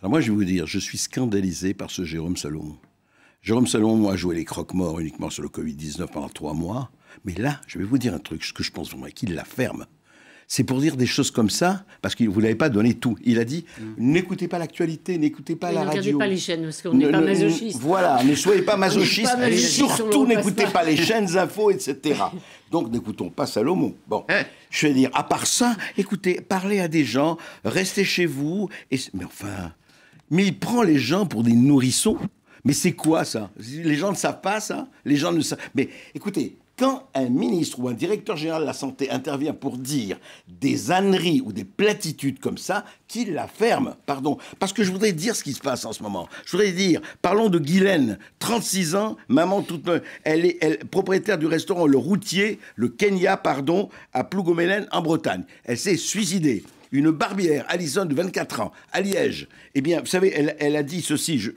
Alors moi, je vais vous dire, je suis scandalisé par ce Jérôme Salomon. Jérôme Salomon a joué les croque-morts uniquement sur le Covid-19 pendant trois mois. Mais là, je vais vous dire un truc, ce que je pense vraiment, qu'il la ferme. C'est pour dire des choses comme ça, parce qu'il ne vous l'avait pas donné tout. Il a dit mm. n'écoutez pas l'actualité, n'écoutez pas la radio. Ne regardez pas les chaînes, parce qu'on n'est pas masochiste. Voilà, ne soyez pas masochiste, surtout n'écoutez pas. les chaînes infos, etc. Donc n'écoutons pas Salomon. Bon, eh. je vais dire, à part ça, écoutez, parlez à des gens, restez chez vous. Et... Mais enfin mais il prend les gens pour des nourrissons. Mais c'est quoi ça Les gens ne savent pas ça Les gens ne savent. Mais écoutez, quand un ministre ou un directeur général de la santé intervient pour dire des âneries ou des platitudes comme ça, qu'il la ferme, pardon. Parce que je voudrais dire ce qui se passe en ce moment. Je voudrais dire, parlons de Guylaine, 36 ans, maman toute elle est propriétaire du restaurant Le Routier, le Kenya, pardon, à Plougomélen en Bretagne. Elle s'est suicidée une barbière, Alison de 24 ans, à Liège. Eh bien, vous savez, elle, a dit ceci, je,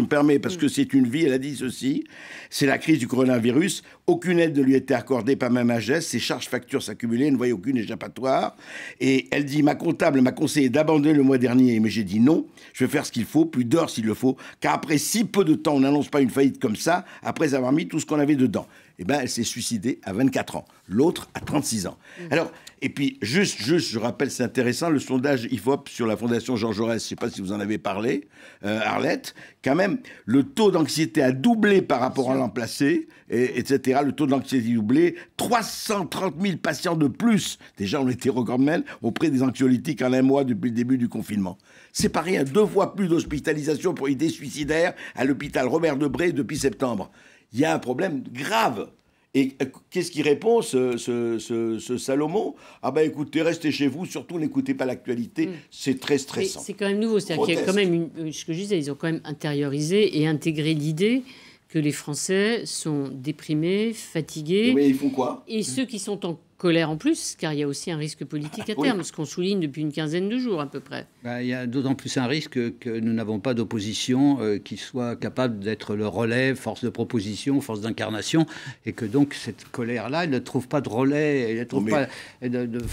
me permets parce que mm. c'est une vie, elle a dit ceci, c'est la crise du coronavirus, aucune aide ne lui était accordée, par même Majesté. ses charges factures s'accumulaient, ne voyait aucune échappatoire. Et elle dit, ma comptable m'a conseillé d'abandonner le mois dernier, mais j'ai dit non, je vais faire ce qu'il faut, plus d'heures s'il le faut, car après si peu de temps, on n'annonce pas une faillite comme ça, après avoir mis tout ce qu'on avait dedans. Eh bien, elle s'est suicidée à 24 ans, l'autre à 36 ans. Mm. Alors, et puis, juste, juste, je rappelle, ça intéressant, le sondage IFOP sur la Fondation Jean Jaurès, je ne sais pas si vous en avez parlé, euh, Arlette, quand même, le taux d'anxiété a doublé par rapport à l'an passé, et, etc. Le taux d'anxiété doublé, 330 000 patients de plus, déjà on était mêle auprès des anxiolytiques en un mois depuis le début du confinement. C'est pas rien, deux fois plus d'hospitalisation pour idées suicidaires à l'hôpital Robert Debré depuis septembre. Il y a un problème grave. Et euh, qu'est-ce qui répond ce, Salomon Ah ben écoutez, restez chez vous, surtout n'écoutez pas l'actualité, mm. c'est très stressant. C'est quand même nouveau, c'est-à-dire qu'il y a quand même, euh, ce que je disais, ils ont quand même intériorisé et intégré l'idée que les Français sont déprimés, fatigués. Mais ils font quoi Et ceux qui sont en colère en plus, car il y a aussi un risque politique ah, à terme, ce qu'on souligne depuis une quinzaine de jours à peu près. Bah, il y a d'autant plus un risque que nous n'avons pas d'opposition euh, qui soit capable d'être le relais, force de proposition, force d'incarnation, et que donc cette colère-là, ne trouve pas de relais, elle ne oh, trouve pas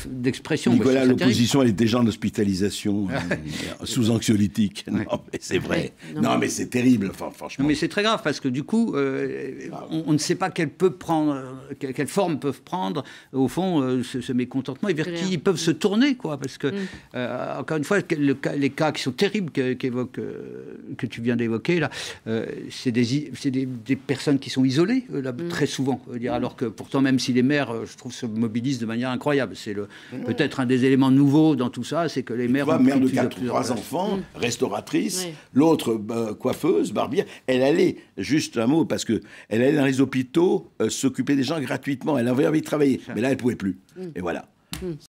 d'expression. Nicolas, bah, l'opposition, elle est déjà en hospitalisation ah, euh, euh, sous anxiolytique. Non, mais c'est vrai. Non, mais, c'est terrible, enfin, franchement. Non, mais c'est très grave, parce que du coup, ah. on, ne sait pas quelle, peut prendre, forme peuvent prendre au fond, euh, ce, mécontentement et vers qui ils peuvent se mm. tourner, quoi. Parce que, mm. euh, encore une fois, les cas qui sont terribles que, euh, que tu viens d'évoquer, là, c'est des, des, personnes qui sont isolées, là, mm. très souvent. Dire, alors que pourtant, même si les mères, je trouve, se mobilisent de manière incroyable, c'est le, peut-être un des éléments nouveaux dans tout ça, c'est que les mères... mère de quatre, trois enfants, restauratrice, l'autre coiffeuse, barbière, elle allait, juste un mot, parce que elle allait dans les hôpitaux s'occuper des gens gratuitement. Elle avait envie de travailler. Mais là, elle pouvait plus. Mmh. Et voilà. Mmh.